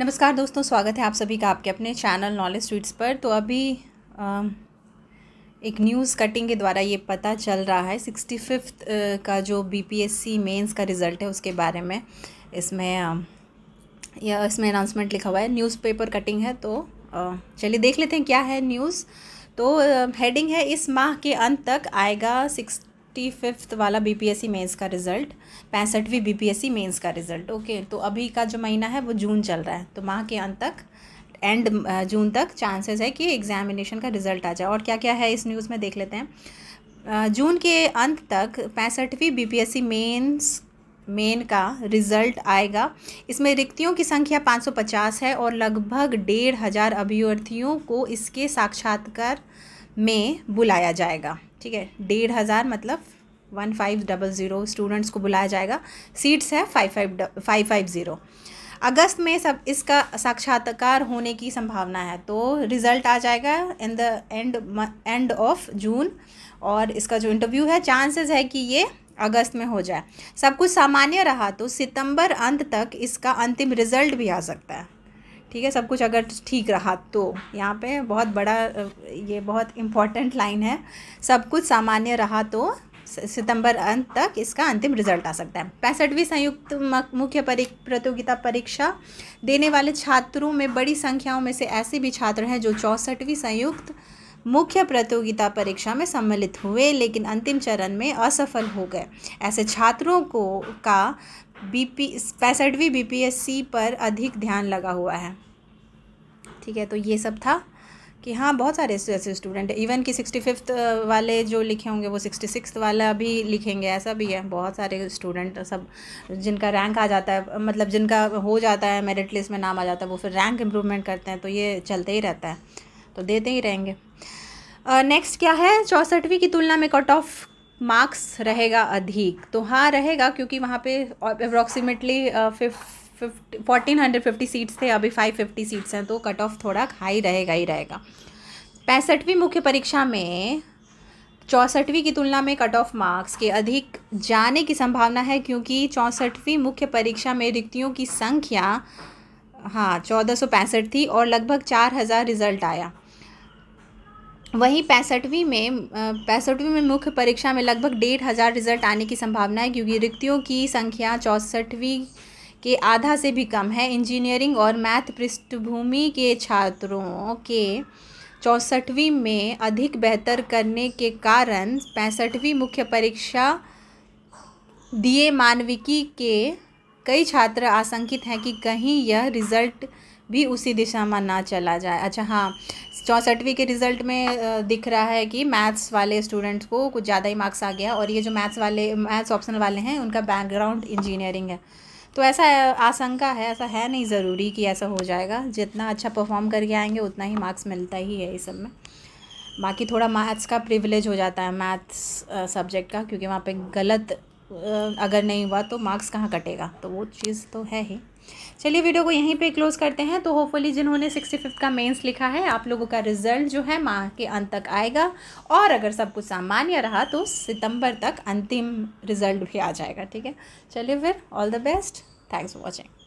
नमस्कार दोस्तों स्वागत है आप सभी का आपके अपने चैनल नॉलेज स्वीट्स पर तो अभी आ, एक न्यूज़ कटिंग के द्वारा ये पता चल रहा है सिक्सटी फिफ्थ का जो बीपीएससी मेंस का रिज़ल्ट है उसके बारे में इसमें या इसमें अनाउंसमेंट लिखा हुआ है न्यूज़पेपर कटिंग है तो चलिए देख लेते हैं क्या है न्यूज़ तो हेडिंग है इस माह के अंत तक आएगा सिक्स फिफ्टी फिफ्थ वाला B P S C mains का रिज़ल्ट पैंसठवीं B P S C mains का रिज़ल्ट ओके तो अभी का जो महीना है वो जून चल रहा है तो माह के अंत तक एंड जून तक चांसेस है कि एग्जामिनेशन का रिज़ल्ट आ जाए और क्या क्या है इस न्यूज़ में देख लेते हैं जून के अंत तक पैंसठवीं B P S C mains main का रिजल्ट आएगा इसमें रिक्तियों की संख्या 550 है और लगभग डेढ़ हज़ार अभ्यर्थियों को इसके साक्षात्कार में बुलाया जाएगा ठीक है डेढ़ हज़ार मतलब one five double zero students को बुलाया जाएगा सीट्स है five five five five zero अगस्त में सब इसका साक्षात्कार होने की संभावना है तो रिज़ल्ट आ जाएगा in the end end of June और इसका जो इंटरव्यू है चांसेस है कि ये अगस्त में हो जाए सब कुछ सामान्य रहा तो सितंबर अंत तक इसका अंतिम रिजल्ट भी आ सकता है ठीक है सब कुछ अगर ठीक रहा तो यहाँ पे बहुत बड़ा ये बहुत इम्पॉर्टेंट लाइन है सब कुछ सामान्य रहा तो सितंबर अंत तक इसका अंतिम रिजल्ट आ सकता है पैंसठवीं संयुक्त मुख्य प्रतियोगिता परीक्षा देने वाले छात्रों में बड़ी संख्याओं में से ऐसे भी छात्र हैं जो चौंसठवीं संयुक्त मुख्य प्रतियोगिता परीक्षा में सम्मिलित हुए लेकिन अंतिम चरण में असफल हो गए ऐसे छात्रों को का बीपी पैंसठवीं बीपीएससी पर अधिक ध्यान लगा हुआ है ठीक है तो ये सब था कि हाँ बहुत सारे ऐसे स्टूडेंट इवन कि सिक्सटी फिफ्थ वाले जो लिखे होंगे वो सिक्सटी सिक्स वाला भी लिखेंगे ऐसा भी है बहुत सारे स्टूडेंट सब जिनका रैंक आ जाता है मतलब जिनका हो जाता है मेरिट लिस्ट में नाम आ जाता है वो फिर रैंक इम्प्रूवमेंट करते हैं तो ये चलते ही रहता है तो देते ही रहेंगे नेक्स्ट uh, क्या है चौंसठवीं की तुलना में कट ऑफ मार्क्स रहेगा अधिक तो हाँ रहेगा क्योंकि वहाँ पे approximately fifty fourteen hundred fifty seats थे अभी फाइव फिफ्टी सीट्स हैं तो कट ऑफ थोड़ा हाई रहेगा ही रहेगा पैंसठवीं मुख्य परीक्षा में चौंसठवीं की तुलना में कट ऑफ मार्क्स के अधिक जाने की संभावना है क्योंकि चौंसठवीं मुख्य परीक्षा में रिक्तियों की संख्या हाँ चौदह सौ पैंसठ थी और लगभग चार हज़ार रिज़ल्ट आया वहीं पैंसठवीं में पैंसठवीं में मुख्य परीक्षा में लगभग डेढ़ हज़ार रिजल्ट आने की संभावना है क्योंकि रिक्तियों की संख्या चौंसठवीं के आधा से भी कम है इंजीनियरिंग और मैथ पृष्ठभूमि के छात्रों के चौंसठवीं में अधिक बेहतर करने के कारण पैंसठवीं मुख्य परीक्षा दिए मानविकी के कई छात्र आशंकित हैं कि कहीं यह रिजल्ट भी उसी दिशा में ना चला जाए अच्छा हाँ चौंसठवीं के रिज़ल्ट में दिख रहा है कि मैथ्स वाले स्टूडेंट्स को कुछ ज़्यादा ही मार्क्स आ गया और ये जो मैथ्स वाले मैथ्स ऑप्शन वाले हैं उनका बैकग्राउंड इंजीनियरिंग है तो ऐसा आशंका है ऐसा है नहीं ज़रूरी कि ऐसा हो जाएगा जितना अच्छा परफॉर्म करके आएंगे उतना ही मार्क्स मिलता ही है इस सब में बाकी थोड़ा मैथ्स का प्रिविलेज हो जाता है मैथ्स सब्जेक्ट का क्योंकि वहाँ पे गलत अगर नहीं हुआ तो मार्क्स कहाँ कटेगा तो वो चीज़ तो है ही चलिए वीडियो को यहीं पे क्लोज़ करते हैं तो होपफुली जिन्होंने सिक्सटी फिफ्थ का मेंस लिखा है आप लोगों का रिजल्ट जो है माह के अंत तक आएगा और अगर सब कुछ सामान्य रहा तो सितंबर तक अंतिम रिजल्ट भी आ जाएगा ठीक है चलिए फिर all the best thanks for watching